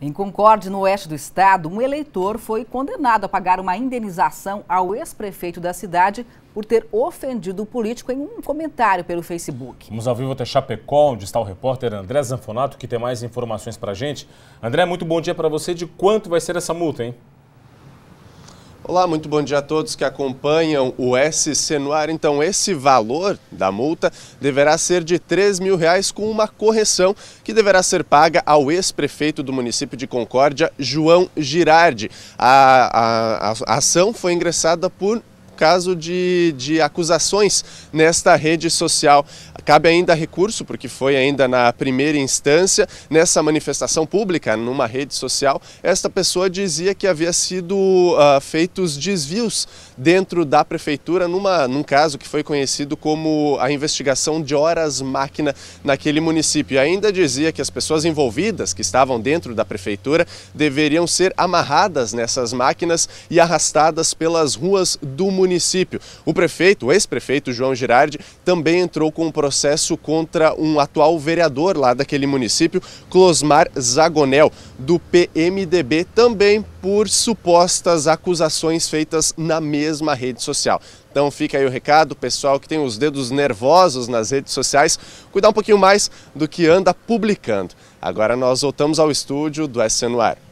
Em Concórdia, no oeste do estado, um eleitor foi condenado a pagar uma indenização ao ex-prefeito da cidade por ter ofendido o político em um comentário pelo Facebook. Vamos ao vivo até Chapecó, onde está o repórter André Zanfonato, que tem mais informações para gente. André, muito bom dia para você. De quanto vai ser essa multa, hein? Olá, muito bom dia a todos que acompanham o SC no Então, esse valor da multa deverá ser de R$ 3 mil reais, com uma correção que deverá ser paga ao ex-prefeito do município de Concórdia, João Girardi. A, a, a ação foi ingressada por caso de, de acusações nesta rede social. Cabe ainda recurso, porque foi ainda na primeira instância, nessa manifestação pública, numa rede social, esta pessoa dizia que havia sido uh, feitos desvios dentro da prefeitura, numa, num caso que foi conhecido como a investigação de horas máquina naquele município. E ainda dizia que as pessoas envolvidas, que estavam dentro da prefeitura, deveriam ser amarradas nessas máquinas e arrastadas pelas ruas do município município. O prefeito, o ex-prefeito João Girardi, também entrou com um processo contra um atual vereador lá daquele município, Closmar Zagonel, do PMDB, também por supostas acusações feitas na mesma rede social. Então fica aí o recado, pessoal que tem os dedos nervosos nas redes sociais, cuidar um pouquinho mais do que anda publicando. Agora nós voltamos ao estúdio do SNUAR.